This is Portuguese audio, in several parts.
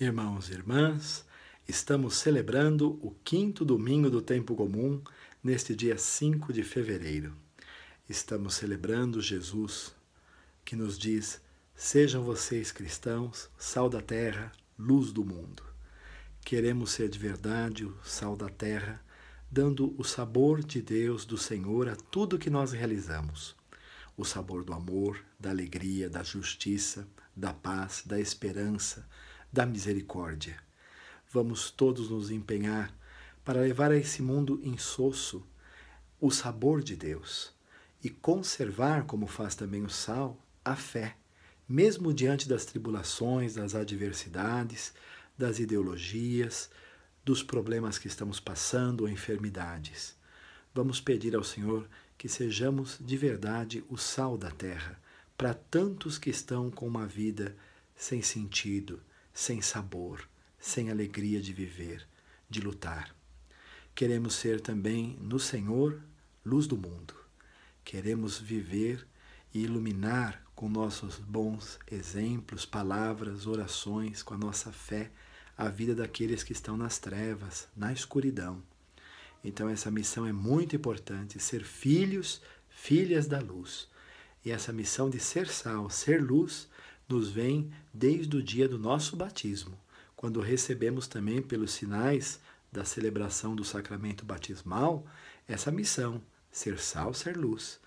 Irmãos e irmãs, estamos celebrando o quinto domingo do tempo comum neste dia 5 de fevereiro. Estamos celebrando Jesus, que nos diz: Sejam vocês cristãos, sal da terra, luz do mundo. Queremos ser de verdade o sal da terra, dando o sabor de Deus, do Senhor, a tudo que nós realizamos. O sabor do amor, da alegria, da justiça, da paz, da esperança da misericórdia. Vamos todos nos empenhar para levar a esse mundo insosso o sabor de Deus e conservar, como faz também o sal, a fé, mesmo diante das tribulações, das adversidades, das ideologias, dos problemas que estamos passando ou enfermidades. Vamos pedir ao Senhor que sejamos de verdade o sal da terra para tantos que estão com uma vida sem sentido, sem sabor, sem alegria de viver, de lutar. Queremos ser também, no Senhor, luz do mundo. Queremos viver e iluminar com nossos bons exemplos, palavras, orações, com a nossa fé, a vida daqueles que estão nas trevas, na escuridão. Então, essa missão é muito importante: ser filhos, filhas da luz. E essa missão de ser sal, ser luz, nos vem desde o dia do nosso batismo, quando recebemos também pelos sinais da celebração do sacramento batismal essa missão: ser sal, ser luz.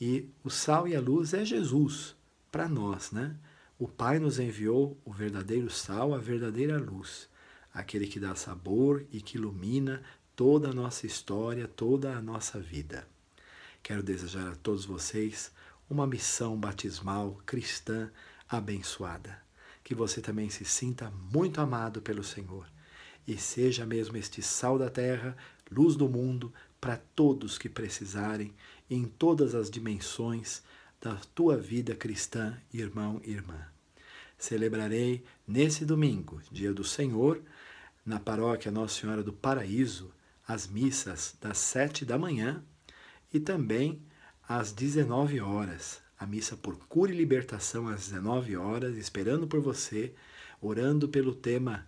E o sal e a luz é Jesus para nós, né? O Pai nos enviou o verdadeiro sal, a verdadeira luz, aquele que dá sabor e que ilumina toda a nossa história, toda a nossa vida. Quero desejar a todos vocês uma missão batismal cristã abençoada. Que você também se sinta muito amado pelo Senhor e seja mesmo este sal da terra, luz do mundo para todos que precisarem em todas as dimensões da tua vida cristã, irmão e irmã. Celebrarei nesse domingo, dia do Senhor, na paróquia Nossa Senhora do Paraíso, as missas das sete da manhã e também às 19 horas, a missa por cura e libertação às 19 horas, esperando por você, orando pelo tema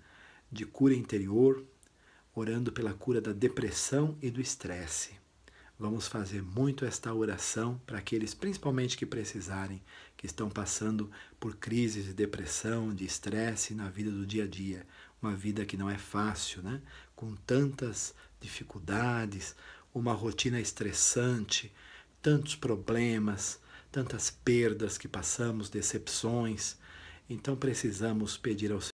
de cura interior, orando pela cura da depressão e do estresse. Vamos fazer muito esta oração para aqueles, principalmente que precisarem, que estão passando por crises de depressão, de estresse na vida do dia a dia. Uma vida que não é fácil, né? Com tantas dificuldades, uma rotina estressante, tantos problemas, tantas perdas que passamos, decepções. Então precisamos pedir ao